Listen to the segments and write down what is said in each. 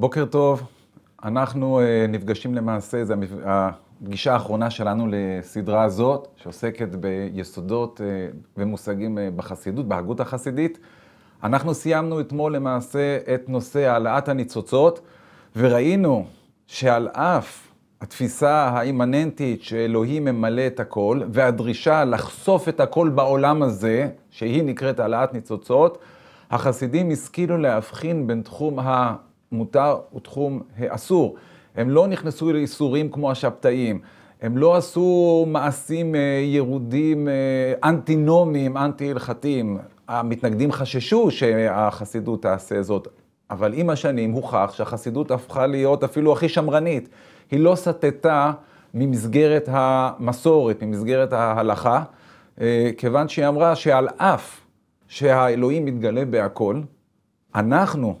בוקר טוב, אנחנו אה, נפגשים למעשה, זו הפגישה האחרונה שלנו לסדרה הזאת, שעוסקת ביסודות אה, ומושגים אה, בחסידות, בהגות החסידית. אנחנו סיימנו אתמול למעשה את נושא העלאת הניצוצות, וראינו שעל אף התפיסה האימננטית שאלוהים ממלא את הכל, והדרישה לחשוף את הכל בעולם הזה, שהיא נקראת העלאת ניצוצות, החסידים השכילו להבחין בין תחום ה... מותר תחום אסור. הם לא נכנסו לאיסורים כמו השבתאים. הם לא עשו מעשים אה, ירודים אה, אנטינומיים, אנטי-הלכתיים. המתנגדים חששו שהחסידות תעשה זאת, אבל עם השנים הוכח שהחסידות הפכה להיות אפילו הכי שמרנית. היא לא סטתה ממסגרת המסורת, ממסגרת ההלכה, אה, כיוון שהיא אמרה שעל אף שהאלוהים מתגלה בהכל, אנחנו,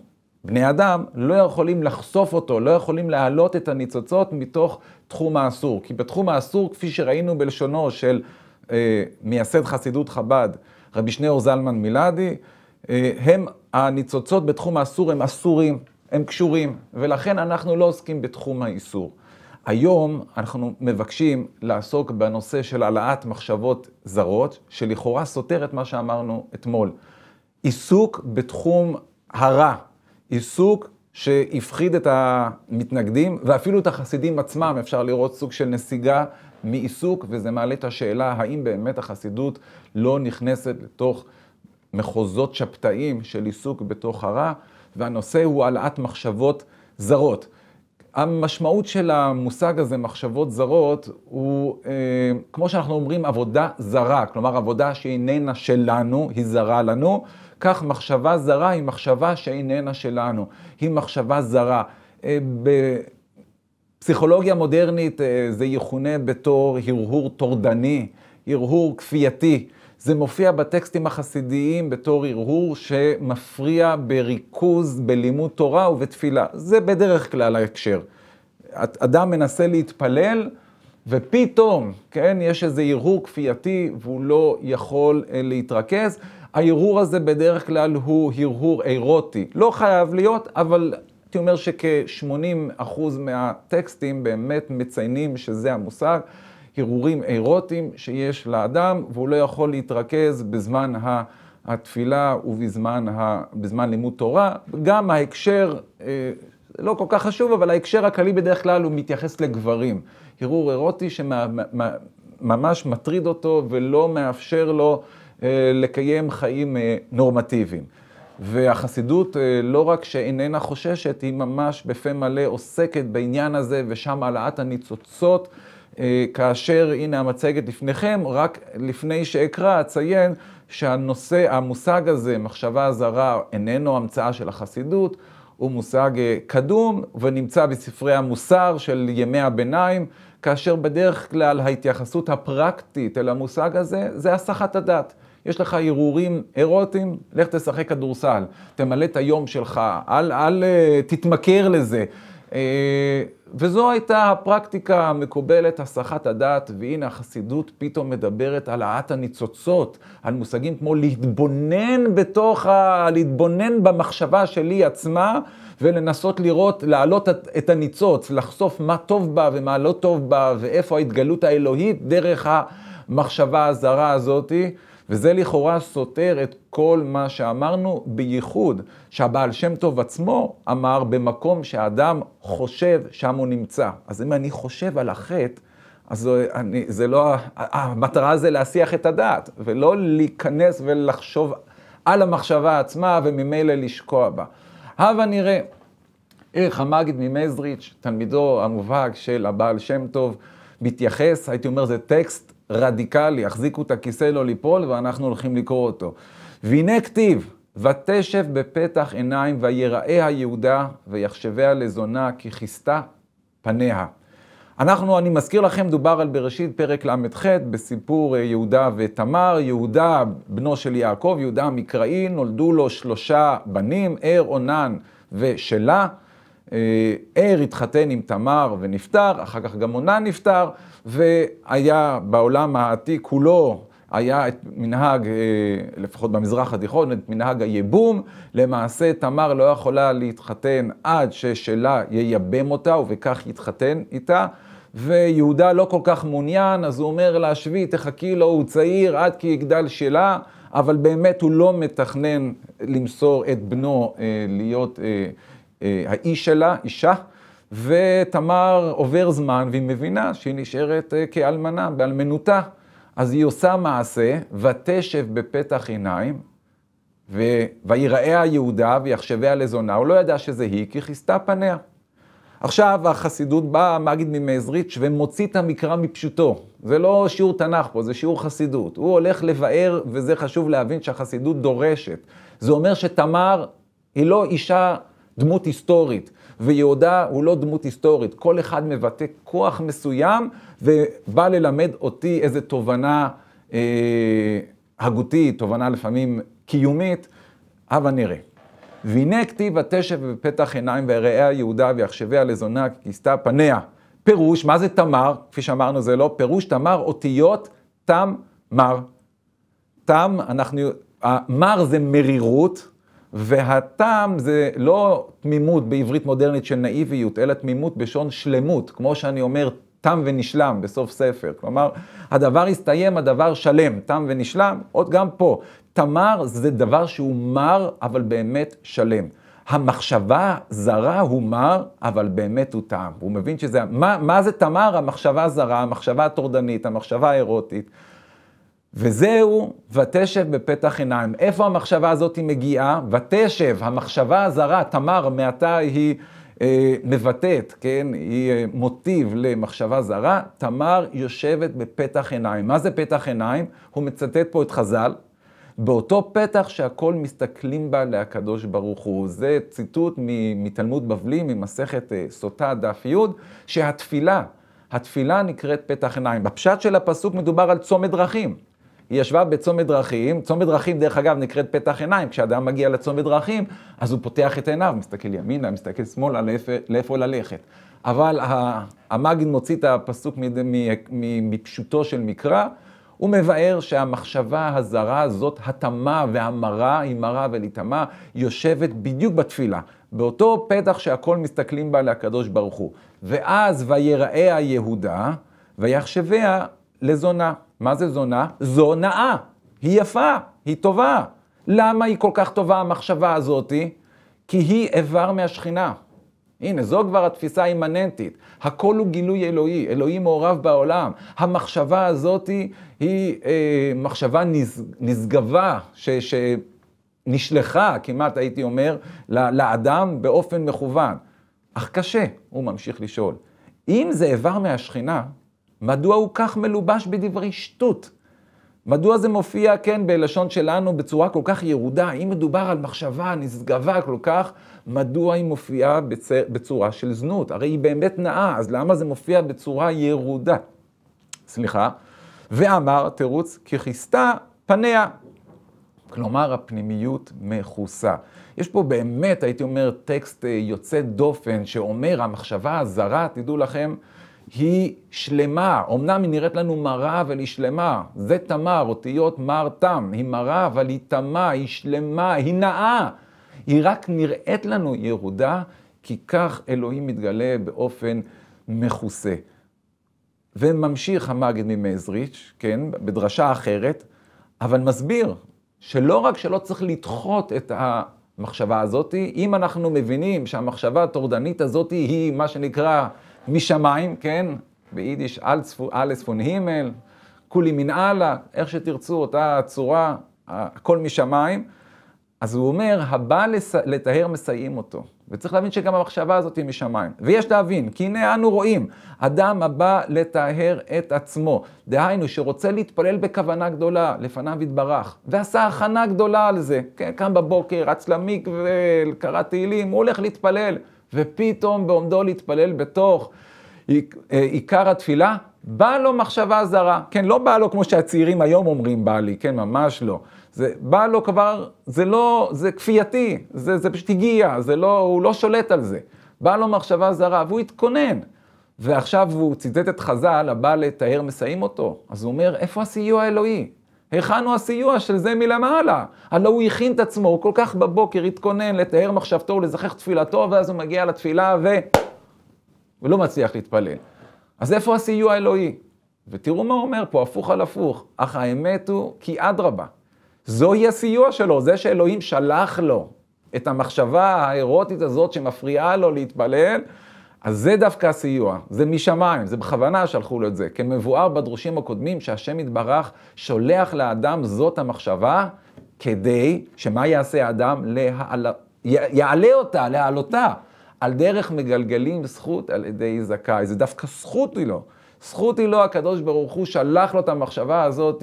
בני אדם לא יכולים לחשוף אותו, לא יכולים להעלות את הניצוצות מתוך תחום האסור. כי בתחום האסור, כפי שראינו בלשונו של אה, מייסד חסידות חב"ד, רבי שניאור זלמן מילדי, אה, הם, הניצוצות בתחום האסור הם אסורים, הם קשורים, ולכן אנחנו לא עוסקים בתחום האיסור. היום אנחנו מבקשים לעסוק בנושא של העלאת מחשבות זרות, שלכאורה סותר את מה שאמרנו אתמול. עיסוק בתחום הרע, עיסוק שהפחיד את המתנגדים, ואפילו את החסידים עצמם, אפשר לראות סוג של נסיגה מעיסוק, וזה מעלה את השאלה האם באמת החסידות לא נכנסת לתוך מחוזות שבתאים של עיסוק בתוך הרע, והנושא הוא העלאת מחשבות זרות. המשמעות של המושג הזה, מחשבות זרות, הוא, אה, כמו שאנחנו אומרים, עבודה זרה, כלומר עבודה שאיננה שלנו, היא זרה לנו. כך מחשבה זרה היא מחשבה שאיננה שלנו, היא מחשבה זרה. אה, בפסיכולוגיה מודרנית אה, זה יכונה בתור הרהור טורדני, הרהור כפייתי. זה מופיע בטקסטים החסידיים בתור הרהור שמפריע בריכוז, בלימוד תורה ובתפילה. זה בדרך כלל ההקשר. אדם מנסה להתפלל, ופתאום, כן, יש איזה הרהור כפייתי והוא לא יכול אה, להתרכז. ההרהור הזה בדרך כלל הוא הרהור אירוטי. לא חייב להיות, אבל הייתי אומר שכ-80% מהטקסטים באמת מציינים שזה המושג, הרהורים אירוטיים שיש לאדם, והוא לא יכול להתרכז בזמן ה... התפילה ובזמן ה... בזמן לימוד תורה. גם ההקשר, אה, לא כל כך חשוב, אבל ההקשר הכללי בדרך כלל הוא מתייחס לגברים. הרהור אירוטי שממש מטריד אותו ולא מאפשר לו אה, לקיים חיים אה, נורמטיביים. והחסידות אה, לא רק שאיננה חוששת, היא ממש בפה מלא עוסקת בעניין הזה, ושם העלאת הניצוצות. כאשר, הנה המצגת לפניכם, רק לפני שאקרא אציין שהנושא, המושג הזה, מחשבה זרה, איננו המצאה של החסידות, הוא מושג קדום ונמצא בספרי המוסר של ימי הביניים, כאשר בדרך כלל ההתייחסות הפרקטית אל המושג הזה זה הסחת הדת. יש לך הרהורים אירוטיים, לך תשחק כדורסל, תמלא את היום שלך, אל, אל אה, תתמכר לזה. אה, וזו הייתה הפרקטיקה המקובלת, הסחת הדעת, והנה החסידות פתאום מדברת על העט הניצוצות, על מושגים כמו להתבונן בתוך ה... להתבונן במחשבה שלי עצמה, ולנסות לראות, להעלות את הניצוץ, לחשוף מה טוב בה ומה לא טוב בה, ואיפה ההתגלות האלוהית דרך המחשבה הזרה הזאתי. וזה לכאורה סותר את כל מה שאמרנו, בייחוד שהבעל שם טוב עצמו אמר במקום שהאדם חושב שם הוא נמצא. אז אם אני חושב על החטא, אז אני, זה לא, אה, המטרה זה להסיח את הדעת, ולא להיכנס ולחשוב על המחשבה עצמה וממילא לשקוע בה. הבה נראה איך המגיד ממזריץ', תלמידו המובהק של הבעל שם טוב, מתייחס, הייתי אומר זה טקסט רדיקלי, החזיקו את הכיסא לא ליפול ואנחנו הולכים לקרוא אותו. והנה כתיב, ותשב בפתח עיניים ויראה היהודה ויחשביה לזונה כי כיסתה פניה. אנחנו, אני מזכיר לכם, דובר על בראשית פרק ל"ח בסיפור אה, יהודה ותמר. יהודה, בנו של יעקב, יהודה המקראי, נולדו לו שלושה בנים, ער, עונן ושלה. אה, ער התחתן עם תמר ונפטר, אחר כך גם עונה נפטר, והיה בעולם העתיק כולו היה את מנהג, אה, לפחות במזרח התיכון, את מנהג היבום. למעשה תמר לא יכולה להתחתן עד ששלה ייבם אותה, ובכך יתחתן איתה. ויהודה לא כל כך מעוניין, אז הוא אומר לה, שבי, תחכי לו, הוא צעיר, עד כי יגדל שלה, אבל באמת הוא לא מתכנן למסור את בנו אה, להיות... אה, אה, האיש שלה, אישה, ותמר עובר זמן והיא מבינה שהיא נשארת אה, כאלמנה, באלמנותה. אז היא עושה מעשה, ותשב בפתח עיניים, ו... ויראה היהודה ויחשביה לזונה, הוא לא ידע שזה היא, כי כיסתה פניה. עכשיו החסידות באה, המגיד ממזריץ', ומוציא את המקרא מפשוטו. זה לא שיעור תנ"ך פה, זה שיעור חסידות. הוא הולך לבאר, וזה חשוב להבין שהחסידות דורשת. זה אומר שתמר היא לא אישה דמות היסטורית, ויהודה הוא לא דמות היסטורית, כל אחד מבטא כוח מסוים ובא ללמד אותי איזו תובנה אה, הגותית, תובנה לפעמים קיומית, הבה נראה. והנה כתיב התשב בפתח עיניים ויראה יהודה ויחשביה לזונה כי כיסתה פניה. פירוש, מה זה תמר? כפי שאמרנו זה לא פירוש, תמר אותיות תם מר. תם, אנחנו, המר זה מרירות, והתם זה לא תמימות בעברית מודרנית של נאיביות, אלא תמימות בשון שלמות, כמו שאני אומר, תם ונשלם בסוף ספר. כלומר, הדבר הסתיים, הדבר שלם, תם ונשלם, עוד גם פה. תמר זה דבר שהוא מר, אבל באמת שלם. המחשבה זרה הוא מר, אבל באמת הוא טעם. הוא מבין שזה, מה, מה זה תמר? המחשבה זרה, המחשבה הטורדנית, המחשבה האירוטית. וזהו, ותשב בפתח עיניים. איפה המחשבה הזאת מגיעה? ותשב, המחשבה הזרה, תמר, מעתה היא אה, מבטאת, כן? היא אה, מוטיב למחשבה זרה. תמר יושבת בפתח עיניים. מה זה פתח עיניים? הוא מצטט פה את חז"ל. באותו פתח שהכל מסתכלים בה להקדוש ברוך הוא. זה ציטוט מתלמוד בבלי, ממסכת אה, סוטה דף י, שהתפילה, התפילה נקראת פתח עיניים. בפשט של הפסוק מדובר על צומת דרכים. היא ישבה בצומת דרכים, צומת דרכים דרך אגב נקראת פתח עיניים, כשאדם מגיע לצומת דרכים, אז הוא פותח את עיניו, מסתכל ימינה, מסתכל שמאלה, לאיפה, לאיפה ללכת. אבל המגן מוציא את הפסוק מפשוטו של מקרא, הוא מבאר שהמחשבה הזרה הזאת, התמה והמרה, היא מרה ולהיטמע, יושבת בדיוק בתפילה, באותו פתח שהכל מסתכלים בה לקדוש ברוך הוא. ואז ויראה יהודה, ויחשביה לזונה. מה זה זונה? זו נאה. היא יפה, היא טובה. למה היא כל כך טובה המחשבה הזאתי? כי היא איבר מהשכינה. הנה, זו כבר התפיסה האימננטית. הכל הוא גילוי אלוהי, אלוהים מעורב בעולם. המחשבה הזאתי היא, היא אה, מחשבה נשג, נשגבה, ש, שנשלחה, כמעט הייתי אומר, לאדם באופן מכוון. אך קשה, הוא ממשיך לשאול. אם זה איבר מהשכינה, מדוע הוא כך מלובש בדברי שטות? מדוע זה מופיע, כן, בלשון שלנו בצורה כל כך ירודה? אם מדובר על מחשבה נשגבה כל כך, מדוע היא מופיעה בצר, בצורה של זנות? הרי היא באמת נאה, אז למה זה מופיע בצורה ירודה? סליחה. ואמר תירוץ, כי כיסתה פניה. כלומר, הפנימיות מכוסה. יש פה באמת, הייתי אומר, טקסט אה, יוצא דופן, שאומר, המחשבה הזרה, תדעו לכם, היא שלמה. אמנם היא נראית לנו מרה, אבל היא שלמה. זה תמר, אותיות מר תם. היא מרה, אבל היא תמה, היא שלמה, היא נאה. היא רק נראית לנו ירודה, כי כך אלוהים מתגלה באופן מכוסה. וממשיך המגד ממזריץ', כן, בדרשה אחרת, אבל מסביר שלא רק שלא צריך לדחות את המחשבה הזאת, אם אנחנו מבינים שהמחשבה הטורדנית הזאת היא מה שנקרא משמיים, כן? ביידיש אלס פון הימל, כולי מן אללה, איך שתרצו, אותה צורה, הכל משמיים. אז הוא אומר, הבא לטהר מסייעים אותו. וצריך להבין שגם המחשבה הזאת היא משמיים. ויש להבין, כי הנה אנו רואים, אדם הבא לטהר את עצמו. דהיינו, שרוצה להתפלל בכוונה גדולה, לפניו יתברך, ועשה הכנה גדולה על זה. כן, קם בבוקר, רץ למקווה, קרא תהילים, הוא הולך להתפלל. ופתאום בעומדו להתפלל בתוך אה, עיקר התפילה, באה לו מחשבה זרה. כן, לא באה לו כמו שהצעירים היום אומרים בא לי, כן, ממש לא. זה בא לו כבר, זה לא, זה כפייתי, זה, זה פשוט הגיע, זה לא, הוא לא שולט על זה. באה לו מחשבה זרה, והוא התכונן. ועכשיו הוא ציטט את חז"ל, הבא לתאר מסיים אותו. אז הוא אומר, איפה הסיוע האלוהי? היכן הוא הסיוע של זה מלמעלה? הלא הוא הכין את עצמו, הוא כל כך בבוקר התכונן לטהר מחשבתו ולזכח תפילתו, ואז הוא מגיע לתפילה ו... ולא מצליח להתפלל. אז איפה הסיוע האלוהי? ותראו מה הוא אומר פה, הפוך על הפוך. אך האמת הוא כי אדרבה, זוהי הסיוע שלו, זה שאלוהים שלח לו את המחשבה האירוטית הזאת שמפריעה לו להתפלל, אז זה דווקא הסיוע, זה משמיים, זה בכוונה שלחו לו את זה. כמבואר בדרושים הקודמים, שהשם יתברך שולח לאדם זאת המחשבה, כדי שמה יעשה האדם? להעל... יעלה אותה, להעלותה. על דרך מגלגלים זכות על ידי זכאי, זה דווקא זכות היא לו. זכות היא לו, הקדוש ברוך הוא שלח לו את המחשבה הזאת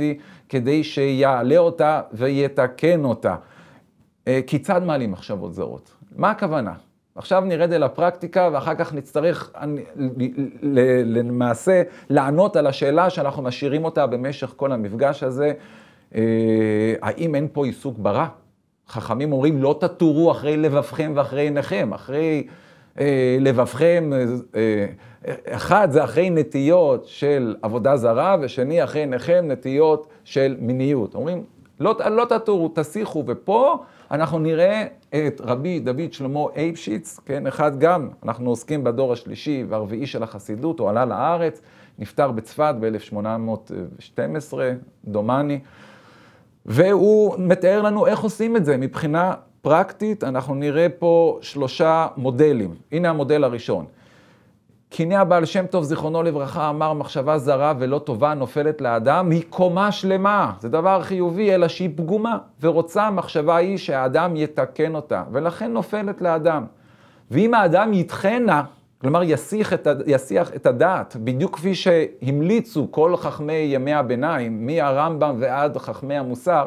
כדי שיעלה אותה ויתקן אותה. אה, כיצד מעלים מחשבות זרות? מה הכוונה? עכשיו נרד אל הפרקטיקה, ואחר כך נצטרך למעשה לענות על השאלה שאנחנו משאירים אותה במשך כל המפגש הזה, אה, האם אין פה עיסוק ברע? חכמים אומרים, לא תטורו אחרי לבבכם ואחרי עיניכם, אחרי אה, לבבכם, אה, אחד זה אחרי נטיות של עבודה זרה, ושני אחרי עיניכם נטיות של מיניות. אומרים, לא, לא תטורו, תסיחו, ופה אנחנו נראה את רבי דוד שלמה אייפשיץ, כן, אחד גם, אנחנו עוסקים בדור השלישי והרביעי של החסידות, הוא עלה לארץ, נפטר בצפת ב-1812, דומני, והוא מתאר לנו איך עושים את זה מבחינה פרקטית, אנחנו נראה פה שלושה מודלים. הנה המודל הראשון. קינא הבעל שם טוב, זיכרונו לברכה, אמר מחשבה זרה ולא טובה נופלת לאדם, היא קומה שלמה. זה דבר חיובי, אלא שהיא פגומה, ורוצה המחשבה היא שהאדם יתקן אותה, ולכן נופלת לאדם. ואם האדם ידחנה, כלומר יסיח את, יסיח את הדעת, בדיוק כפי שהמליצו כל חכמי ימי הביניים, מהרמב"ם ועד חכמי המוסר,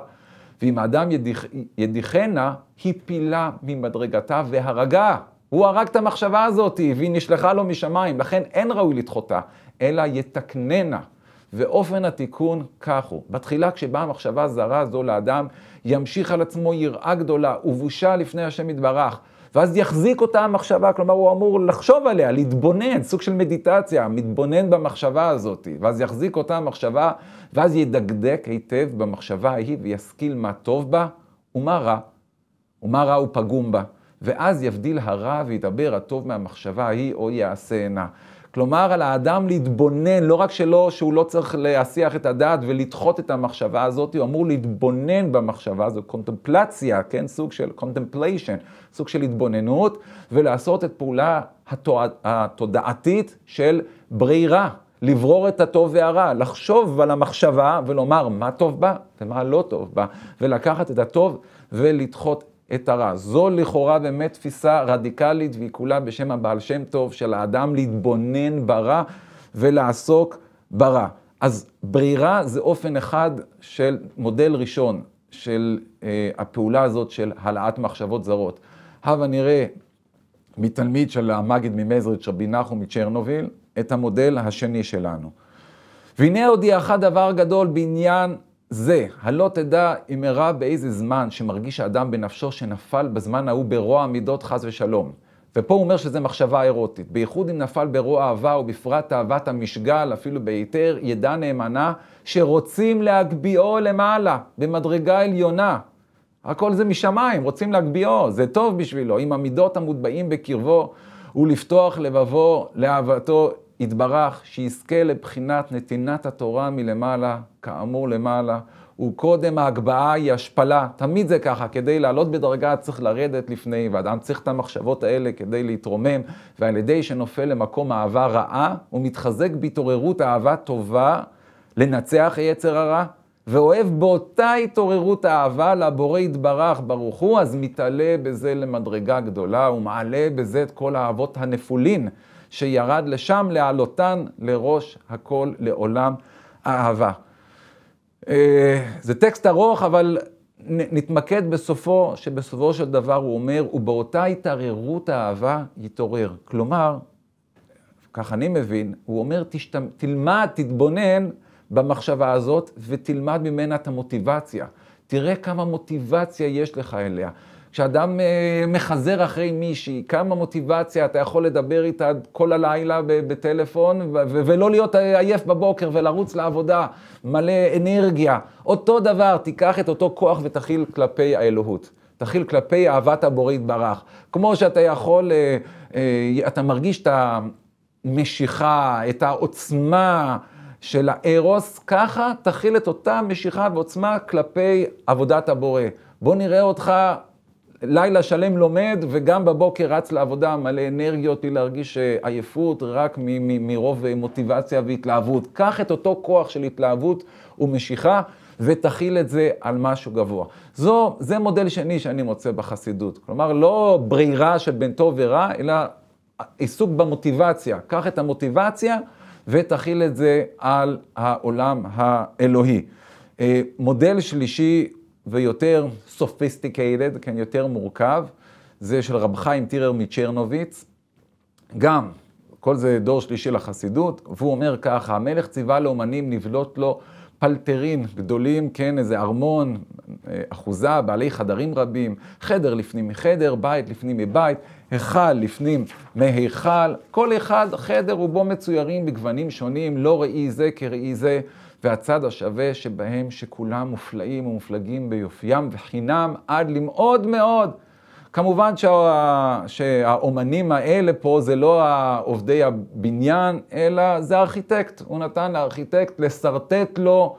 ואם האדם ידיח, ידיחנה, היא פילה ממדרגתה והרגה. הוא הרג את המחשבה הזאת, והיא נשלחה לו משמיים, לכן אין ראוי לדחותה, אלא יתקננה. ואופן התיקון כך הוא. בתחילה כשבאה מחשבה זרה זו לאדם, ימשיך על עצמו יראה גדולה ובושה לפני השם יתברך. ואז יחזיק אותה המחשבה, כלומר הוא אמור לחשוב עליה, להתבונן, סוג של מדיטציה, מתבונן במחשבה הזאת, ואז יחזיק אותה המחשבה, ואז ידקדק היטב במחשבה ההיא וישכיל מה טוב בה ומה רע, ומה רע הוא פגום בה. ואז יבדיל הרע וידבר הטוב מהמחשבה ההיא, או יעשה עינה. כלומר, על האדם להתבונן, לא רק שלא, שהוא לא צריך להסיח את הדעת ולדחות את המחשבה הזאת, הוא אמור להתבונן במחשבה הזאת, קונטמפלציה, כן? סוג של קונטמפליישן, סוג של התבוננות, ולעשות את פעולה התודע, התודעתית של ברירה, לברור את הטוב והרע, לחשוב על המחשבה ולומר מה טוב בה ומה לא טוב בה, ולקחת את הטוב ולדחות את הרע. זו לכאורה באמת תפיסה רדיקלית והיא כולה בשם הבעל שם טוב של האדם להתבונן ברע ולעסוק ברע. אז ברירה זה אופן אחד של מודל ראשון של אה, הפעולה הזאת של העלאת מחשבות זרות. הבה נראה מתלמיד של המגיד ממזריץ' רבי נחום מצ'רנוביל את המודל השני שלנו. והנה הודיעך דבר גדול בעניין זה, הלא תדע אם אירע באיזה זמן שמרגיש האדם בנפשו שנפל בזמן ההוא ברוע מידות חס ושלום. ופה הוא אומר שזה מחשבה אירוטית. בייחוד אם נפל ברוע אהבה, ובפרט אהבת המשגל, אפילו ביתר, ידע נאמנה שרוצים להגביאו למעלה, במדרגה עליונה. הכל זה משמיים, רוצים להגביאו, זה טוב בשבילו. עם המידות המוטבעים בקרבו, ולפתוח לבבו לאהבתו יתברך, שיזכה לבחינת נתינת התורה מלמעלה, כאמור למעלה, וקודם ההגבהה היא השפלה. תמיד זה ככה, כדי לעלות בדרגה צריך לרדת לפני, ואדם צריך את המחשבות האלה כדי להתרומם, ועל ידי שנופל למקום אהבה רעה, הוא מתחזק בהתעוררות אהבה טובה לנצח יצר הרע, ואוהב באותה התעוררות אהבה לבורא יתברך, ברוך הוא, אז מתעלה בזה למדרגה גדולה, ומעלה בזה את כל האהבות הנפולין. שירד לשם להעלותן לראש הכל לעולם אהבה. אה, זה טקסט ארוך, אבל נתמקד בסופו, שבסופו של דבר הוא אומר, ובאותה התערערות האהבה יתעורר. כלומר, כך אני מבין, הוא אומר, תשת... תלמד, תתבונן במחשבה הזאת ותלמד ממנה את המוטיבציה. תראה כמה מוטיבציה יש לך אליה. כשאדם אה, מחזר אחרי מישהי, כמה מוטיבציה אתה יכול לדבר איתה כל הלילה בטלפון, ולא להיות עייף בבוקר ולרוץ לעבודה, מלא אנרגיה. אותו דבר, תיקח את אותו כוח ותכיל כלפי האלוהות. תכיל כלפי אהבת הבורא יתברך. כמו שאתה יכול, אה, אה, אתה מרגיש את המשיכה, את העוצמה. של הארוס, ככה תכיל את אותה משיכה ועוצמה כלפי עבודת הבורא. בוא נראה אותך לילה שלם לומד, וגם בבוקר רץ לעבודה מלא אנרגיות, בלי להרגיש אה, עייפות, רק מרוב אה, מוטיבציה והתלהבות. קח את אותו כוח של התלהבות ומשיכה, ותכיל את זה על משהו גבוה. זו, זה מודל שני שאני מוצא בחסידות. כלומר, לא ברירה של בין טוב ורע, אלא עיסוק במוטיבציה. קח את המוטיבציה ותכיל את זה על העולם האלוהי. אה, מודל שלישי ויותר סופיסטיקיידד, כן, יותר מורכב, זה של רב חיים טירר מצ'רנוביץ, גם, כל זה דור שלישי לחסידות, והוא אומר ככה, המלך ציווה לאומנים לבלוט לו פלטרים גדולים, כן, איזה ארמון, אה, אחוזה, בעלי חדרים רבים, חדר לפנים מחדר, בית לפנים מבית, היכל לפנים מהיכל, כל אחד חדר ובו מצוירים בגוונים שונים, לא ראי זה כראי זה. והצד השווה שבהם שכולם מופלאים ומופלגים ביופיים וחינם עד למאוד מאוד. כמובן שה... שהאומנים האלה פה זה לא עובדי הבניין, אלא זה ארכיטקט. הוא נתן לארכיטקט לשרטט לו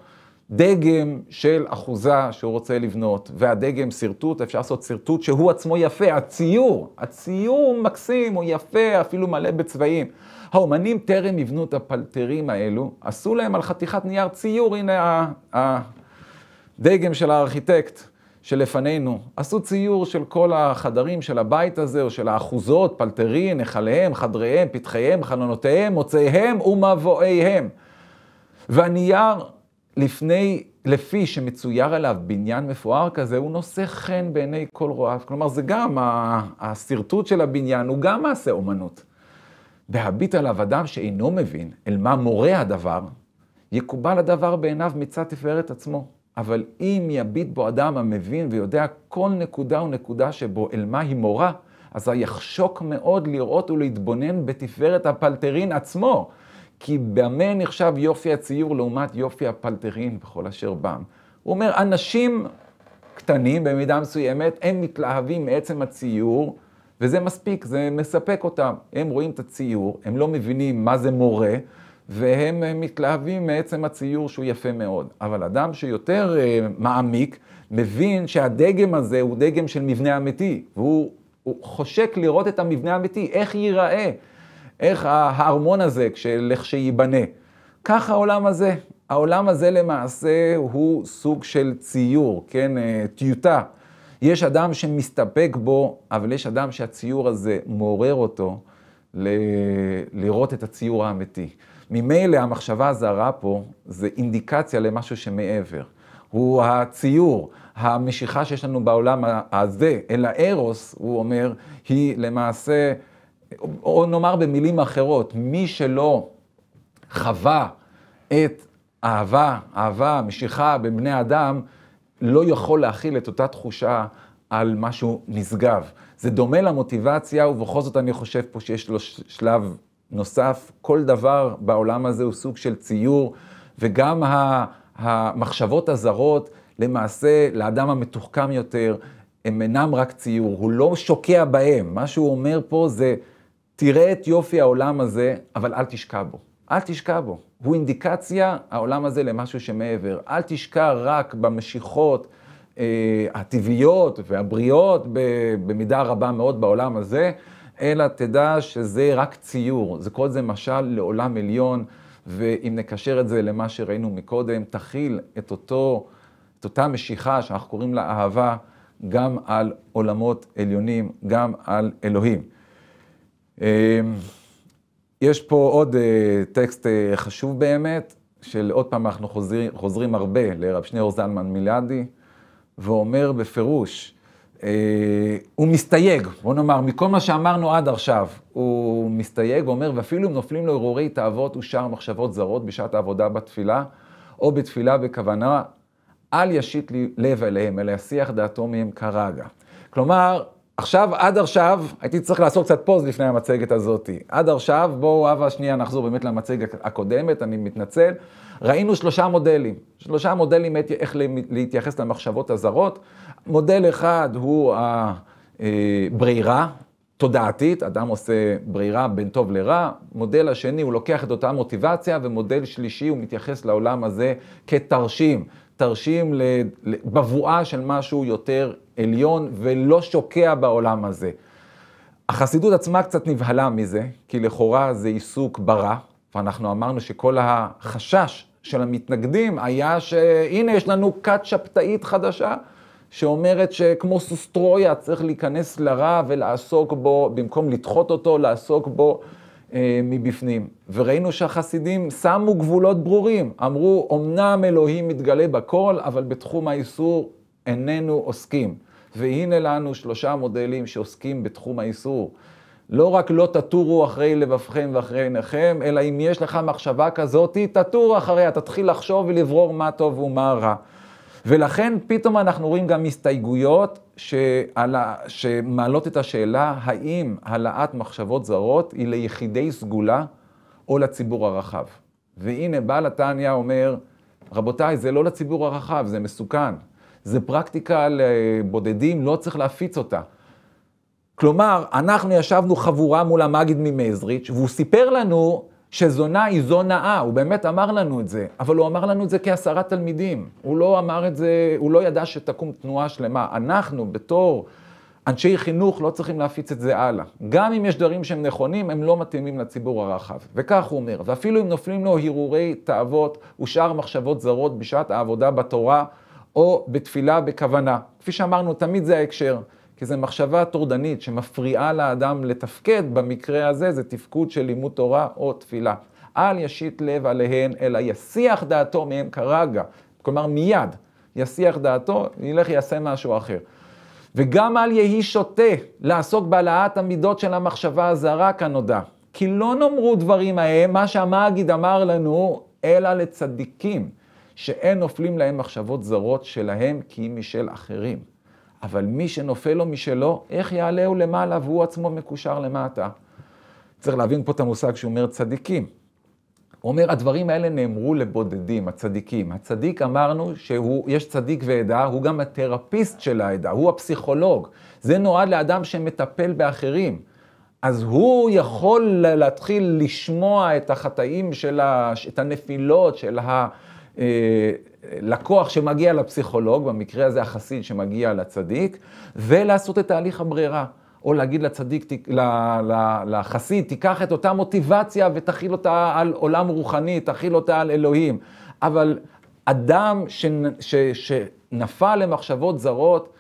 דגם של אחוזה שהוא רוצה לבנות. והדגם שרטוט, אפשר לעשות שרטוט שהוא עצמו יפה, הציור, הציור מקסים, הוא יפה, אפילו מלא בצבעים. האומנים טרם יבנו את הפלטרים האלו, עשו להם על חתיכת נייר ציור, הנה הדגם של הארכיטקט שלפנינו. עשו ציור של כל החדרים של הבית הזה, או של האחוזות, פלטרים, נחליהם, חדריהם, פתחיהם, חלונותיהם, מוצאיהם ומבואיהם. והנייר, לפני לפי שמצויר עליו בניין מפואר כזה, הוא נושא חן בעיני כל רועיו. כלומר, זה גם, השרטוט של הבניין הוא גם מעשה אומנות. בהביט עליו אדם שאינו מבין אל מה מורה הדבר, יקובל הדבר בעיניו מצד תפארת עצמו. אבל אם יביט בו אדם המבין ויודע כל נקודה ונקודה שבו אל מה היא מורה, אז היחשוק מאוד לראות ולהתבונן בתפארת הפלטרין עצמו. כי במה נחשב יופי הציור לעומת יופי הפלטרין בכל אשר בם? הוא אומר, אנשים קטנים במידה מסוימת, הם מתלהבים מעצם הציור, וזה מספיק, זה מספק אותם. הם רואים את הציור, הם לא מבינים מה זה מורה, והם אה, מתלהבים מעצם הציור שהוא יפה מאוד. אבל אדם שיותר אה, מעמיק, מבין שהדגם הזה הוא דגם של מבנה אמיתי, והוא חושק לראות את המבנה האמיתי, איך ייראה, איך הארמון הזה כשייבנה. כך העולם הזה. העולם הזה למעשה הוא סוג של ציור, כן, אה, טיוטה. יש אדם שמסתפק בו, אבל יש אדם שהציור הזה מעורר אותו ל... לראות את הציור האמיתי. ממילא המחשבה הזרה פה זה אינדיקציה למשהו שמעבר. הוא הציור, המשיכה שיש לנו בעולם הזה, אל הארוס, הוא אומר, היא למעשה, או נאמר במילים אחרות, מי שלא חווה את אהבה, אהבה, משיכה בבני אדם, לא יכול להכיל את אותה תחושה על משהו נשגב. זה דומה למוטיבציה, ובכל זאת אני חושב פה שיש לו שלב נוסף. כל דבר בעולם הזה הוא סוג של ציור, וגם המחשבות הזרות, למעשה, לאדם המתוחכם יותר, הם אינם רק ציור, הוא לא שוקע בהם. מה שהוא אומר פה זה, תראה את יופי העולם הזה, אבל אל תשקע בו. אל תשקע בו. הוא אינדיקציה, העולם הזה, למשהו שמעבר. אל תשקע רק במשיכות אה, הטבעיות והבריאות במידה רבה מאוד בעולם הזה, אלא תדע שזה רק ציור, זה כל זה משל לעולם עליון, ואם נקשר את זה למה שראינו מקודם, תכיל את, אותו, את אותה משיכה שאנחנו קוראים לה אהבה, גם על עולמות עליונים, גם על אלוהים. אה, יש פה עוד uh, טקסט uh, חשוב באמת, של עוד פעם אנחנו חוזרים, חוזרים הרבה לרב שניאור זלמן מילדי, ואומר בפירוש, uh, הוא מסתייג, בוא נאמר, מכל מה שאמרנו עד עכשיו, הוא מסתייג, אומר, ואפילו אם נופלים לו הרהורי תאוות ושאר מחשבות זרות בשעת העבודה בתפילה, או בתפילה בכוונה, אל ישית לב אליהם, אלא ישיח דעתו מהם כרגע. כלומר, עכשיו, עד עכשיו, הייתי צריך לעשות קצת פוז לפני המצגת הזאת. עד עכשיו, בואו אבה שנייה נחזור באמת למצגת הקודמת, אני מתנצל. ראינו שלושה מודלים, שלושה מודלים איך להתייחס למחשבות הזרות. מודל אחד הוא הברירה, אה, תודעתית, אדם עושה ברירה בין טוב לרע, מודל השני הוא לוקח את אותה מוטיבציה, ומודל שלישי הוא מתייחס לעולם הזה כתרשים. תרשים לבבואה של משהו יותר עליון ולא שוקע בעולם הזה. החסידות עצמה קצת נבהלה מזה, כי לכאורה זה עיסוק ברע, ואנחנו אמרנו שכל החשש של המתנגדים היה שהנה יש לנו כת שבתאית חדשה, שאומרת שכמו סוסטרויה צריך להיכנס לרע ולעסוק בו, במקום לדחות אותו, לעסוק בו אה, מבפנים. וראינו שהחסידים שמו גבולות ברורים, אמרו, אמנם אלוהים מתגלה בכל, אבל בתחום האיסור איננו עוסקים. והנה לנו שלושה מודלים שעוסקים בתחום האיסור. לא רק לא תטורו אחרי לבבכם ואחרי עיניכם, אלא אם יש לך מחשבה כזאת, תטור אחריה, תתחיל לחשוב ולברור מה טוב ומה רע. ולכן פתאום אנחנו רואים גם הסתייגויות שעלה, שמעלות את השאלה האם העלאת מחשבות זרות היא ליחידי סגולה או לציבור הרחב. והנה בעל התניא אומר, רבותיי, זה לא לציבור הרחב, זה מסוכן. זה פרקטיקה לבודדים, לא צריך להפיץ אותה. כלומר, אנחנו ישבנו חבורה מול המגיד ממזריץ', והוא סיפר לנו שזונה היא זו נאה, הוא באמת אמר לנו את זה, אבל הוא אמר לנו את זה כעשרה תלמידים, הוא לא אמר את זה, הוא לא ידע שתקום תנועה שלמה. אנחנו, בתור אנשי חינוך, לא צריכים להפיץ את זה הלאה. גם אם יש דברים שהם נכונים, הם לא מתאימים לציבור הרחב. וכך הוא אומר, ואפילו אם נופלים לו הרהורי תאוות ושאר מחשבות זרות בשעת העבודה בתורה, או בתפילה בכוונה. כפי שאמרנו, תמיד זה ההקשר. כי זו מחשבה טורדנית שמפריעה לאדם לתפקד, במקרה הזה זה תפקוד של לימוד תורה או תפילה. אל ישית לב עליהן, אלא יסיח דעתו מהן כרגע. כלומר, מיד יסיח דעתו, ילך יעשה משהו אחר. וגם אל יהי שוטה לעסוק בהעלאת המידות של המחשבה הזרה כנודע. כי לא נאמרו דברים ההם, מה שהמגיד אמר לנו, אלא לצדיקים, שאין נופלים להם מחשבות זרות שלהם, כי היא משל אחרים. אבל מי שנופל לו משלו, איך יעלה הוא למעלה והוא עצמו מקושר למטה? צריך להבין פה את המושג שאומר צדיקים. הוא אומר, הדברים האלה נאמרו לבודדים, הצדיקים. הצדיק אמרנו שיש צדיק ועדה, הוא גם התרפיסט של העדה, הוא הפסיכולוג. זה נועד לאדם שמטפל באחרים. אז הוא יכול להתחיל לשמוע את החטאים של ה... את הנפילות של ה... אה, לקוח שמגיע לפסיכולוג, במקרה הזה החסיד שמגיע לצדיק, ולעשות את תהליך הברירה. או להגיד לצדיק, לחסיד, תיקח את אותה מוטיבציה ותכיל אותה על עולם רוחני, תכיל אותה על אלוהים. אבל אדם ש, ש, שנפל למחשבות זרות,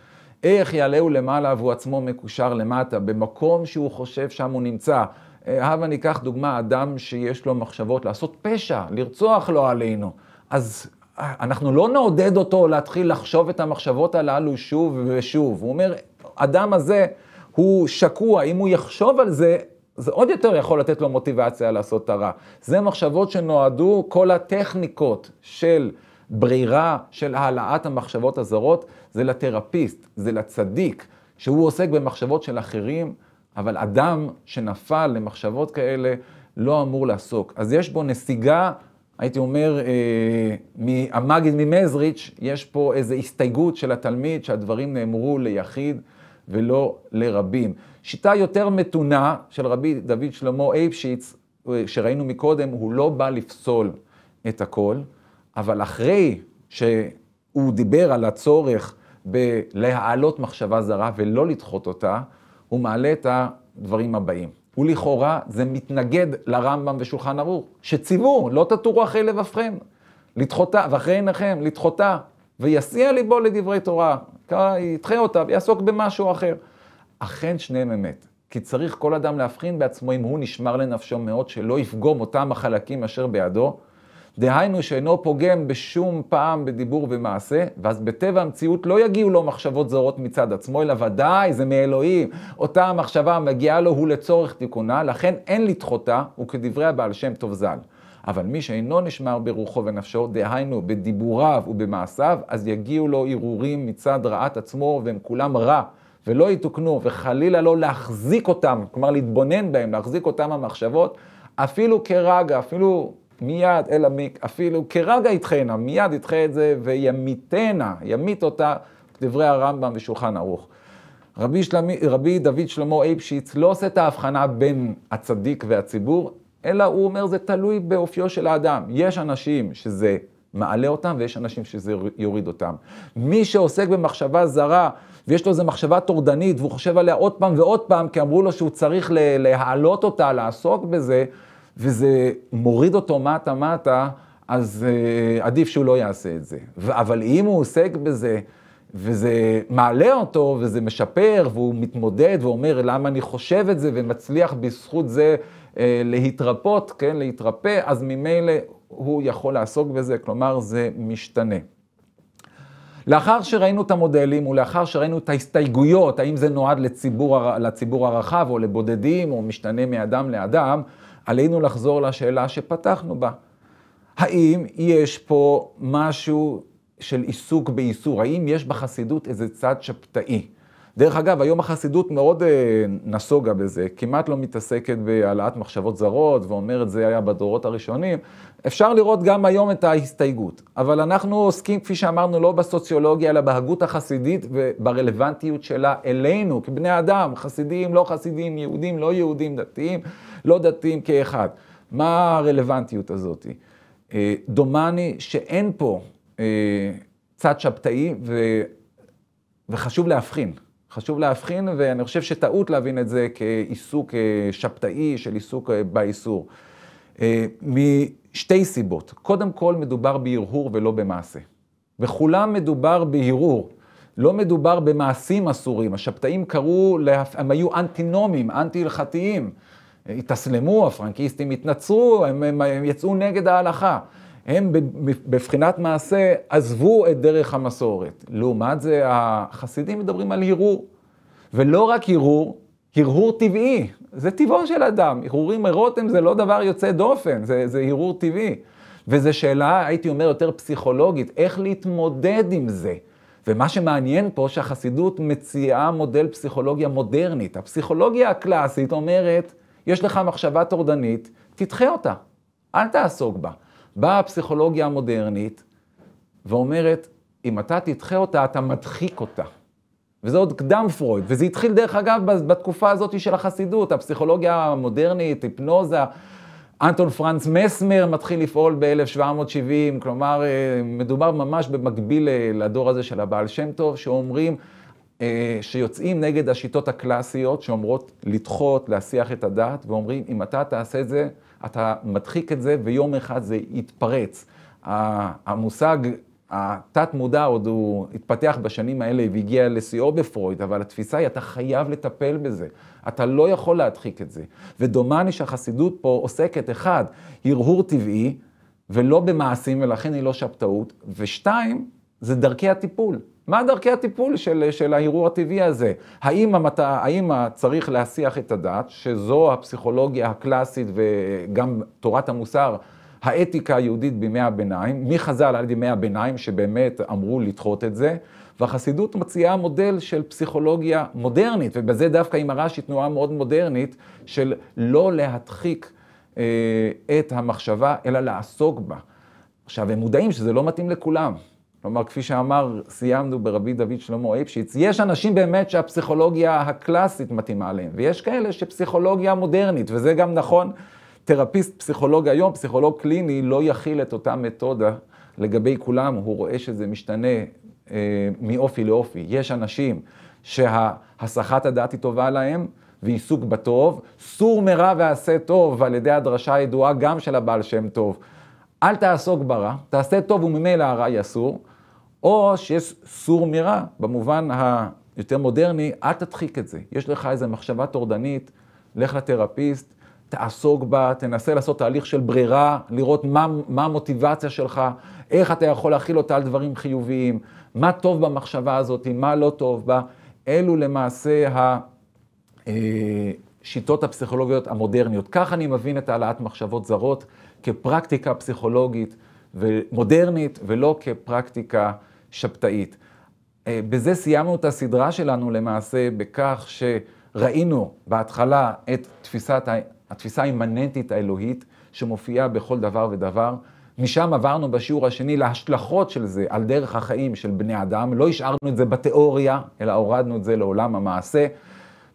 איך יעלהו למעלה והוא עצמו מקושר למטה, במקום שהוא חושב שם הוא נמצא. הבה ניקח דוגמה, אדם שיש לו מחשבות לעשות פשע, לרצוח לא עלינו. אז אנחנו לא נעודד אותו להתחיל לחשוב את המחשבות הללו שוב ושוב. הוא אומר, אדם הזה הוא שקוע, אם הוא יחשוב על זה, זה עוד יותר יכול לתת לו מוטיבציה לעשות את הרע. זה מחשבות שנועדו כל הטכניקות של ברירה, של העלאת המחשבות הזרות, זה לתרפיסט, זה לצדיק, שהוא עוסק במחשבות של אחרים, אבל אדם שנפל למחשבות כאלה לא אמור לעסוק. אז יש בו נסיגה הייתי אומר, אה, המגיד ממזריץ', יש פה איזו הסתייגות של התלמיד שהדברים נאמרו ליחיד ולא לרבים. שיטה יותר מתונה של רבי דוד שלמה אייפשיץ, אה, שראינו מקודם, הוא לא בא לפסול את הכל, אבל אחרי שהוא דיבר על הצורך בלהעלות מחשבה זרה ולא לדחות אותה, הוא מעלה את הדברים הבאים. ולכאורה זה מתנגד לרמב"ם ושולחן ערוך, שציוו, לא תטורו אחרי לבבכם, לדחותה, ואחרי עיניכם, לדחותה, ויסיע ליבו לדברי תורה, ידחה אותה ויעסוק במשהו אחר. אכן שניהם אמת, כי צריך כל אדם להבחין בעצמו אם הוא נשמר לנפשו מאוד, שלא יפגום אותם החלקים אשר בידו, דהיינו שאינו פוגם בשום פעם בדיבור ומעשה, ואז בטבע המציאות לא יגיעו לו מחשבות זרות מצד עצמו, אלא ודאי, זה מאלוהים. אותה המחשבה המגיעה לו הוא לצורך תיקונה, לכן אין לדחותה, וכדברי הבעל שם טוב ז"ל. אבל מי שאינו נשמר ברוחו ונפשו, דהיינו בדיבוריו ובמעשיו, אז יגיעו לו הרהורים מצד רעת עצמו, והם כולם רע. ולא יתוקנו, וחלילה לא להחזיק אותם, כלומר להתבונן בהם, להחזיק אותם המחשבות, אפילו כרגע, אפילו מיד אל המיק, אפילו כרגע ידחנה, מיד ידחה את זה וימיתנה, ימית אותה, דברי הרמב"ם ושולחן ערוך. רבי, שלמי, רבי דוד שלמה אייפשיץ לא עושה את ההבחנה בין הצדיק והציבור, אלא הוא אומר, זה תלוי באופיו של האדם. יש אנשים שזה מעלה אותם, ויש אנשים שזה יוריד אותם. מי שעוסק במחשבה זרה, ויש לו איזו מחשבה טורדנית, והוא חושב עליה עוד פעם ועוד פעם, כי אמרו לו שהוא צריך להעלות אותה, לעסוק בזה, וזה מוריד אותו מטה-מטה, אז uh, עדיף שהוא לא יעשה את זה. ו- אבל אם הוא עוסק בזה, וזה מעלה אותו, וזה משפר, והוא מתמודד ואומר למה אני חושב את זה, ומצליח בזכות זה uh, להתרפות, כן, להתרפא, אז ממילא הוא יכול לעסוק בזה, כלומר זה משתנה. לאחר שראינו את המודלים ולאחר שראינו את ההסתייגויות, האם זה נועד לציבור, לציבור הרחב או לבודדים או משתנה מאדם לאדם, עלינו לחזור לשאלה שפתחנו בה. האם יש פה משהו של עיסוק באיסור? האם יש בחסידות איזה צד שבתאי? דרך אגב, היום החסידות מאוד אה, נסוגה בזה, כמעט לא מתעסקת בהעלאת מחשבות זרות, ואומרת זה היה בדורות הראשונים. אפשר לראות גם היום את ההסתייגות, אבל אנחנו עוסקים, כפי שאמרנו, לא בסוציולוגיה, אלא בהגות החסידית וברלוונטיות שלה אלינו, כבני אדם, חסידים, לא חסידים, יהודים, לא יהודים, דתיים, לא דתיים כאחד. מה הרלוונטיות הזאת? אה, דומני שאין פה אה, צד שבתאי, ו... וחשוב להבחין. חשוב להבחין, ואני חושב שטעות להבין את זה כעיסוק אה, שבתאי של עיסוק אה, באיסור. אה, משתי סיבות. קודם כל, מדובר בהרהור ולא במעשה. וכולם מדובר בהרהור. לא מדובר במעשים אסורים. השבתאים קראו, הם היו אנטינומים, אנטי-הלכתיים. התאסלמו, הפרנקיסטים התנצרו, הם, הם, הם יצאו נגד ההלכה. הם בבחינת מעשה עזבו את דרך המסורת. לעומת זה, החסידים מדברים על הרהור. ולא רק הרהור, הרהור טבעי, זה טבעו של אדם. הרהורים מרותם זה לא דבר יוצא דופן, זה, זה הרהור טבעי. וזו שאלה, הייתי אומר, יותר פסיכולוגית, איך להתמודד עם זה. ומה שמעניין פה, שהחסידות מציעה מודל פסיכולוגיה מודרנית. הפסיכולוגיה הקלאסית אומרת, יש לך מחשבה טורדנית, תדחה אותה, אל תעסוק בה. באה הפסיכולוגיה המודרנית ואומרת, אם אתה תדחה אותה, אתה מדחיק אותה. וזה עוד קדם פרויד, וזה התחיל דרך אגב בתקופה הזאת של החסידות, הפסיכולוגיה המודרנית, היפנוזה, אנטון פרנץ מסמר מתחיל לפעול ב-1770, כלומר, אה, מדובר ממש במקביל אה, לדור הזה של הבעל שם טוב, שאומרים, אה, שיוצאים נגד השיטות הקלאסיות שאומרות לדחות, להסיח את הדעת, ואומרים, אם אתה תעשה את זה, אתה מדחיק את זה ויום אחד זה יתפרץ. המושג התת-מודע עוד הוא התפתח בשנים האלה והגיע לשיאו בפרויד, אבל התפיסה היא, אתה חייב לטפל בזה. אתה לא יכול להדחיק את זה. ודומני שהחסידות פה עוסקת, אחד, הרהור טבעי, ולא במעשים, ולכן היא לא שבתאות, ושתיים, זה דרכי הטיפול. מה דרכי הטיפול של, של הערעור הטבעי הזה? האם, המת... האם צריך להסיח את הדת, שזו הפסיכולוגיה הקלאסית וגם תורת המוסר, האתיקה היהודית בימי הביניים, מי חז"ל עד ימי הביניים שבאמת אמרו לדחות את זה, והחסידות מציעה מודל של פסיכולוגיה מודרנית, ובזה דווקא עם הרש"י תנועה מאוד מודרנית, של לא להדחיק אה, את המחשבה, אלא לעסוק בה. עכשיו, הם מודעים שזה לא מתאים לכולם, כלומר, כפי שאמר, סיימנו ברבי דוד שלמה איפשיץ, יש אנשים באמת שהפסיכולוגיה הקלאסית מתאימה להם, ויש כאלה שפסיכולוגיה מודרנית, וזה גם נכון. תרפיסט, פסיכולוג היום, פסיכולוג קליני, לא יכיל את אותה מתודה לגבי כולם, הוא רואה שזה משתנה אה, מאופי לאופי. יש אנשים שהסחת הדעת היא טובה להם, ועיסוק בטוב, סור מרע ועשה טוב, על ידי הדרשה הידועה גם של הבעל שם טוב. אל תעסוק ברע, תעשה טוב וממילא הרע יסור, או שיש סור מרע, במובן היותר מודרני, אל תדחיק את זה. יש לך איזו מחשבה טורדנית, לך לתרפיסט, תעסוק בה, תנסה לעשות תהליך של ברירה, לראות מה, מה המוטיבציה שלך, איך אתה יכול להכיל אותה על דברים חיוביים, מה טוב במחשבה הזאת, מה לא טוב בה. אלו למעשה השיטות אה, הפסיכולוגיות המודרניות. כך אני מבין את העלאת מחשבות זרות כפרקטיקה פסיכולוגית ומודרנית, ולא כפרקטיקה שבתאית. אה, בזה סיימנו את הסדרה שלנו למעשה, בכך שראינו בהתחלה את תפיסת, התפיסה האימננטית האלוהית שמופיעה בכל דבר ודבר. משם עברנו בשיעור השני להשלכות של זה על דרך החיים של בני אדם. לא השארנו את זה בתיאוריה, אלא הורדנו את זה לעולם המעשה.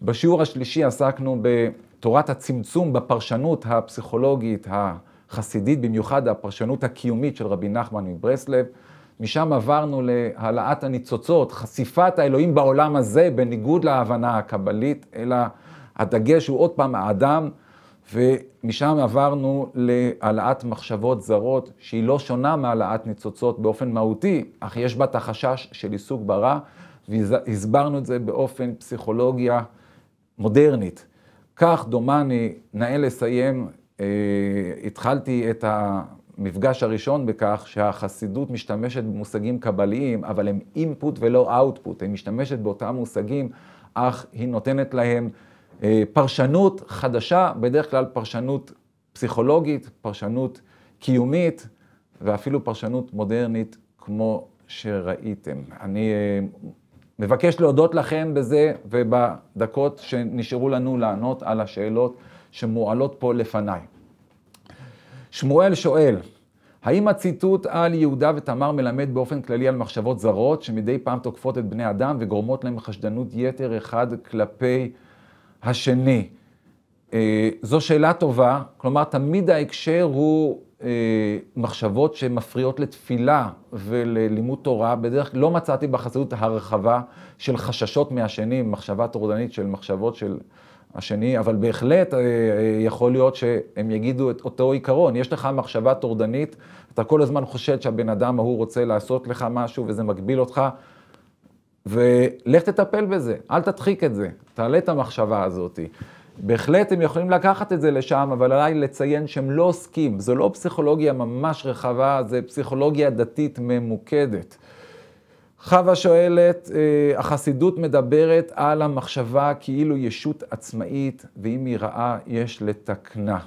בשיעור השלישי עסקנו בתורת הצמצום בפרשנות הפסיכולוגית החסידית, במיוחד הפרשנות הקיומית של רבי נחמן מברסלב. משם עברנו להעלאת הניצוצות, חשיפת האלוהים בעולם הזה, בניגוד להבנה הקבלית, אלא הדגש הוא עוד פעם האדם, ומשם עברנו להעלאת מחשבות זרות, שהיא לא שונה מהעלאת ניצוצות באופן מהותי, אך יש בה את החשש של עיסוק ברע, והסברנו את זה באופן פסיכולוגיה מודרנית. כך דומני, נאה לסיים, אה, התחלתי את ה... המפגש הראשון בכך שהחסידות משתמשת במושגים קבליים, אבל הם אינפוט ולא אאוטפוט, היא משתמשת באותם מושגים, אך היא נותנת להם אה, פרשנות חדשה, בדרך כלל פרשנות פסיכולוגית, פרשנות קיומית, ואפילו פרשנות מודרנית, כמו שראיתם. אני אה, מבקש להודות לכם בזה ובדקות שנשארו לנו לענות על השאלות שמועלות פה לפניי. שמואל שואל, האם הציטוט על יהודה ותמר מלמד באופן כללי על מחשבות זרות שמדי פעם תוקפות את בני אדם וגורמות להם חשדנות יתר אחד כלפי השני? אה, זו שאלה טובה, כלומר תמיד ההקשר הוא אה, מחשבות שמפריעות לתפילה וללימוד תורה, בדרך כלל לא מצאתי בחסידות הרחבה של חששות מהשני, מחשבה טורדנית של מחשבות של השני, אבל בהחלט אה, אה, יכול להיות שהם יגידו את אותו עיקרון. יש לך מחשבה טורדנית, אתה כל הזמן חושד שהבן אדם ההוא רוצה לעשות לך משהו וזה מגביל אותך, ולך תטפל בזה, אל תדחיק את זה, תעלה את המחשבה הזאת. בהחלט הם יכולים לקחת את זה לשם, אבל עליי לציין שהם לא עוסקים. זו לא פסיכולוגיה ממש רחבה, זו פסיכולוגיה דתית ממוקדת. חווה שואלת, אה, החסידות מדברת על המחשבה כאילו ישות עצמאית, ואם היא רעה, יש לתקנה.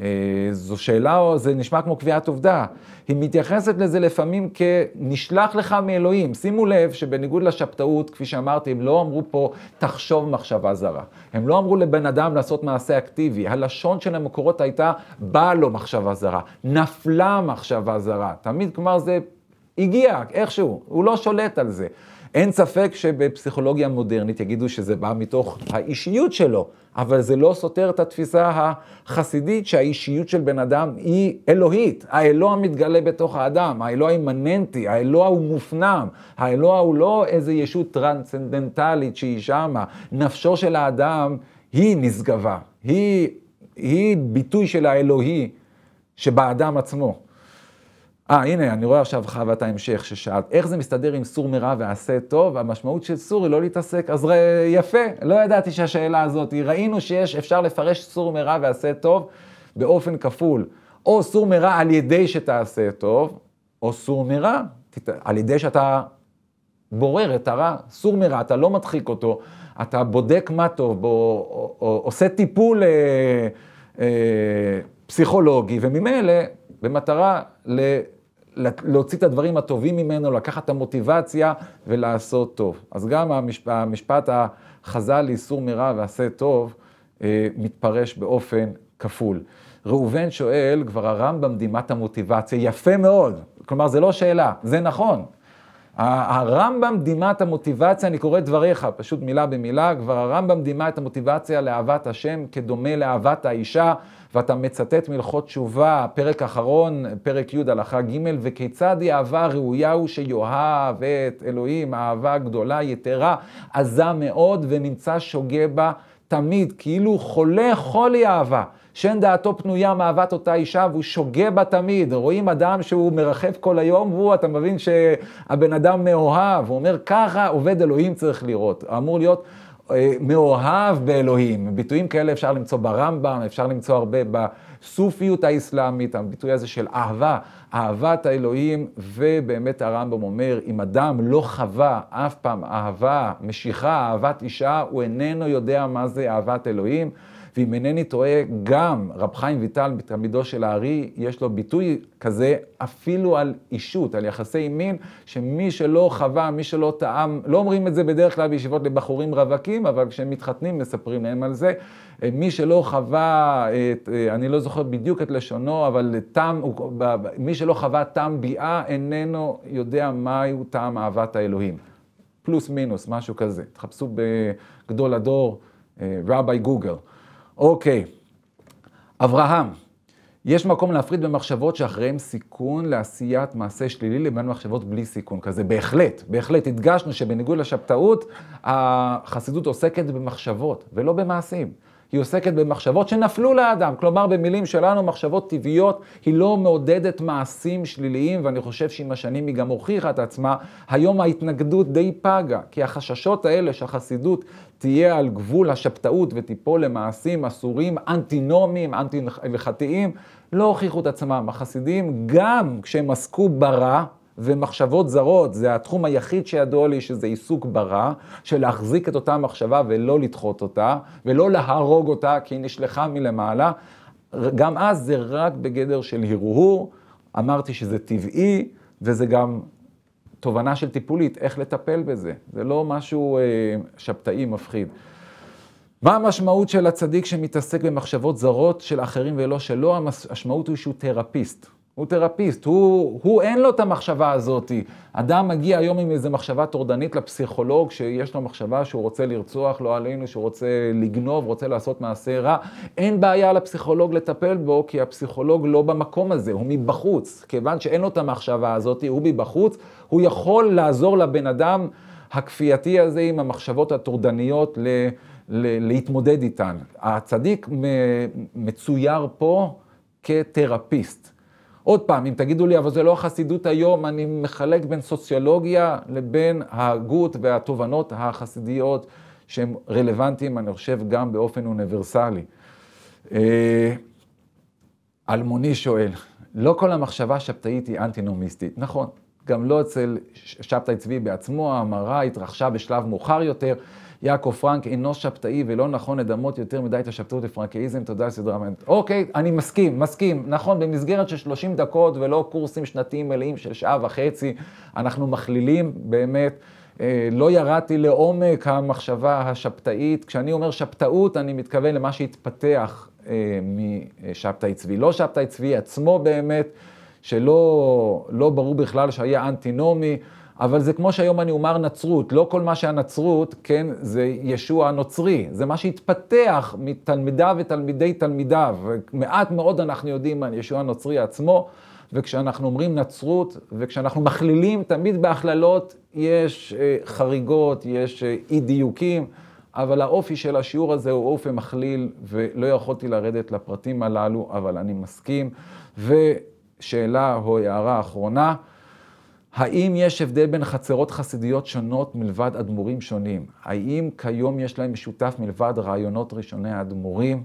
אה, זו שאלה, או זה נשמע כמו קביעת עובדה. היא מתייחסת לזה לפעמים כנשלח לך מאלוהים. שימו לב שבניגוד לשבתאות, כפי שאמרתי, הם לא אמרו פה תחשוב מחשבה זרה. הם לא אמרו לבן אדם לעשות מעשה אקטיבי. הלשון של המקורות הייתה באה לו מחשבה זרה, נפלה מחשבה זרה. תמיד כלומר זה הגיע, איכשהו, הוא לא שולט על זה. אין ספק שבפסיכולוגיה מודרנית יגידו שזה בא מתוך האישיות שלו, אבל זה לא סותר את התפיסה החסידית שהאישיות של בן אדם היא אלוהית. האלוה מתגלה בתוך האדם, האלוה אימננטי, האלוה הוא מופנם, האלוה הוא לא איזה ישות טרנסצנדנטלית שהיא שמה. נפשו של האדם היא נשגבה, היא, היא ביטוי של האלוהי שבאדם עצמו. אה, הנה, אני רואה עכשיו חווה את ההמשך ששאלת. איך זה מסתדר עם סור מרע ועשה טוב? המשמעות של סור היא לא להתעסק. אז ר... יפה, לא ידעתי שהשאלה הזאת, ראינו שיש, אפשר לפרש סור מרע ועשה טוב באופן כפול. או סור מרע על ידי שתעשה טוב, או סור מרע תת... על ידי שאתה בורר את הרע. סור מרע, אתה לא מדחיק אותו, אתה בודק מה טוב בו, או, או, עושה טיפול אה, אה, פסיכולוגי, וממילא, במטרה להוציא את הדברים הטובים ממנו, לקחת את המוטיבציה ולעשות טוב. אז גם המשפט, המשפט החז"ל לאיסור מרע ועשה טוב, אה, מתפרש באופן כפול. ראובן שואל, כבר הרמב"ם דימה את המוטיבציה, יפה מאוד. כלומר, זה לא שאלה, זה נכון. הרמב"ם דימה את המוטיבציה, אני קורא דבריך, פשוט מילה במילה, כבר הרמב"ם דימה את המוטיבציה לאהבת השם כדומה לאהבת האישה, ואתה מצטט מלכות תשובה, פרק אחרון, פרק י' הלכה ג', וכיצד היא אהבה ראויה הוא שיאהב את אלוהים, אהבה גדולה, יתרה, עזה מאוד, ונמצא שוגה בה תמיד, כאילו חולה חולי אהבה. שאין דעתו פנויה מאהבת אותה אישה, והוא שוגה בה תמיד. רואים אדם שהוא מרחב כל היום, והוא, אתה מבין שהבן אדם מאוהב, הוא אומר, ככה עובד אלוהים צריך לראות. אמור להיות... אה, מאוהב באלוהים. ביטויים כאלה אפשר למצוא ברמב"ם, אפשר למצוא הרבה בסופיות האסלאמית, הביטוי הזה של אהבה, אהבת האלוהים, ובאמת הרמב"ם אומר, אם אדם לא חווה אף פעם אהבה, משיכה, אהבת אישה, הוא איננו יודע מה זה אהבת אלוהים. ואם אינני טועה, גם רב חיים ויטל, תלמידו של הארי, יש לו ביטוי כזה אפילו על אישות, על יחסי מין, שמי שלא חווה, מי שלא טעם, לא אומרים את זה בדרך כלל בישיבות לבחורים רווקים, אבל כשהם מתחתנים מספרים להם על זה. אה, מי שלא חווה, את, אה, אני לא זוכר בדיוק את לשונו, אבל טעם, מי שלא חווה טעם ביאה, איננו יודע מהו טעם אהבת האלוהים. פלוס מינוס, משהו כזה. תחפשו בגדול הדור, אה, רבי גוגל. אוקיי, אברהם, יש מקום להפריד בין מחשבות שאחריהן סיכון לעשיית מעשה שלילי לבין מחשבות בלי סיכון כזה. בהחלט, בהחלט הדגשנו שבניגוד לשבתאות, החסידות עוסקת במחשבות ולא במעשים. היא עוסקת במחשבות שנפלו לאדם, כלומר במילים שלנו, מחשבות טבעיות, היא לא מעודדת מעשים שליליים, ואני חושב שעם השנים היא גם הוכיחה את עצמה. היום ההתנגדות די פגה, כי החששות האלה שהחסידות תהיה על גבול השבתאות ותיפול למעשים אסורים, אנטינומיים, אנטי-הלכתיים, לא הוכיחו את עצמם. החסידים, גם כשהם עסקו ברע, ומחשבות זרות, זה התחום היחיד שידוע לי שזה עיסוק ברע, של להחזיק את אותה מחשבה ולא לדחות אותה, ולא להרוג אותה כי היא נשלחה מלמעלה. גם אז זה רק בגדר של הרהור, אמרתי שזה טבעי, וזה גם תובנה של טיפולית, איך לטפל בזה. זה לא משהו אה, שבתאי מפחיד. מה המשמעות של הצדיק שמתעסק במחשבות זרות של אחרים ולא שלו? המשמעות היא שהוא תרפיסט. הוא תרפיסט, הוא, הוא אין לו את המחשבה הזאת. אדם מגיע היום עם איזו מחשבה טורדנית לפסיכולוג, שיש לו מחשבה שהוא רוצה לרצוח, לא עלינו, שהוא רוצה לגנוב, רוצה לעשות מעשה רע. אין בעיה לפסיכולוג לטפל בו, כי הפסיכולוג לא במקום הזה, הוא מבחוץ. כיוון שאין לו את המחשבה הזאת, הוא מבחוץ, הוא יכול לעזור לבן אדם הכפייתי הזה עם המחשבות הטורדניות ל, ל, להתמודד איתן. הצדיק מצויר פה כתרפיסט. עוד פעם, אם תגידו לי, אבל זה לא החסידות היום, אני מחלק בין סוציולוגיה לבין ההגות והתובנות החסידיות, שהן רלוונטיים, אני חושב, גם באופן אוניברסלי. אה, אלמוני שואל, לא כל המחשבה השבתאית היא אנטינומיסטית. נכון, גם לא אצל שבתאי צבי בעצמו, ההמרה התרחשה בשלב מאוחר יותר. יעקב פרנק אינו שבתאי ולא נכון לדמות יותר מדי את השבתאות לפרנקאיזם, תודה על סדרה מעניינת. אוקיי, אני מסכים, מסכים. נכון, במסגרת של 30 דקות ולא קורסים שנתיים מלאים של שעה וחצי, אנחנו מכלילים באמת. אה, לא ירדתי לעומק המחשבה השבתאית. כשאני אומר שבתאות, אני מתכוון למה שהתפתח אה, משבתאי צבי. לא שבתאי צבי עצמו באמת, שלא לא ברור בכלל שהיה אנטינומי. אבל זה כמו שהיום אני אומר נצרות, לא כל מה שהנצרות, כן, זה ישוע הנוצרי. זה מה שהתפתח מתלמידיו ותלמידי תלמידיו. מעט מאוד אנחנו יודעים על ישוע הנוצרי עצמו, וכשאנחנו אומרים נצרות, וכשאנחנו מכלילים, תמיד בהכללות יש אה, חריגות, יש אה, אי דיוקים. אבל האופי של השיעור הזה הוא אופי מכליל, ולא יכולתי לרדת לפרטים הללו, אבל אני מסכים. ושאלה או הערה אחרונה, האם יש הבדל בין חצרות חסידיות שונות מלבד אדמו"רים שונים? האם כיום יש להם משותף מלבד רעיונות ראשוני האדמו"רים?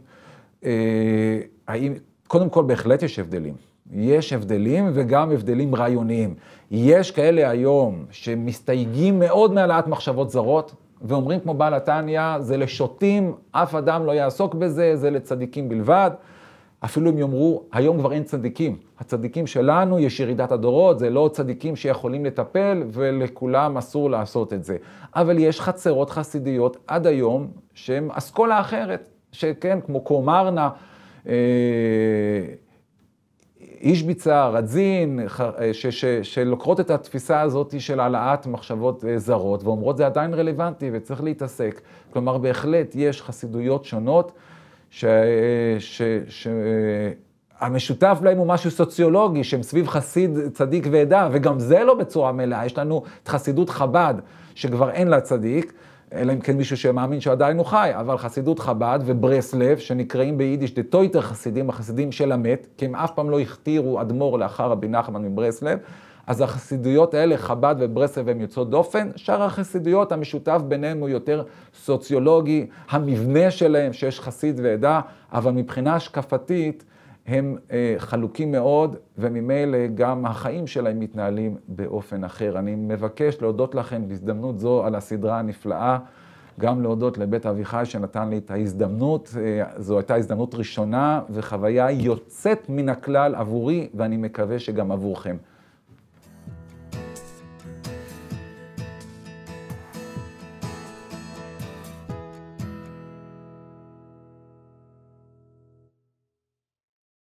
אה, האם, קודם כל בהחלט יש הבדלים. יש הבדלים וגם הבדלים רעיוניים. יש כאלה היום שמסתייגים מאוד מהעלאת מחשבות זרות, ואומרים כמו בעל התניא, זה לשוטים, אף אדם לא יעסוק בזה, זה לצדיקים בלבד. אפילו אם יאמרו, היום כבר אין צדיקים. הצדיקים שלנו, יש ירידת הדורות, זה לא צדיקים שיכולים לטפל, ולכולם אסור לעשות את זה. אבל יש חצרות חסידיות עד היום, שהן אסכולה אחרת, שכן, כמו קומרנה, אה, איש ביצה, רדזין, ח, אה, ש, ש, ש, שלוקחות את התפיסה הזאת של העלאת מחשבות אה, זרות, ואומרות זה עדיין רלוונטי וצריך להתעסק. כלומר, בהחלט יש חסידויות שונות. שהמשותף ש... להם הוא משהו סוציולוגי, שהם סביב חסיד, צדיק ועדה, וגם זה לא בצורה מלאה, יש לנו את חסידות חב"ד, שכבר אין לה צדיק, אלא אם כן מישהו שמאמין שעדיין הוא חי, אבל חסידות חב"ד וברסלב, שנקראים ביידיש דה טויטר חסידים, החסידים של המת, כי הם אף פעם לא הכתירו אדמו"ר לאחר רבי נחמן מברסלב, אז החסידויות האלה, חב"ד וברסלב, הם יוצאות דופן. שאר החסידויות, המשותף ביניהם הוא יותר סוציולוגי, המבנה שלהם, שיש חסיד ועדה, אבל מבחינה השקפתית, הם אה, חלוקים מאוד, וממילא גם החיים שלהם מתנהלים באופן אחר. אני מבקש להודות לכם בהזדמנות זו על הסדרה הנפלאה. גם להודות לבית אביחי שנתן לי את ההזדמנות. אה, זו הייתה הזדמנות ראשונה וחוויה יוצאת מן הכלל עבורי, ואני מקווה שגם עבורכם.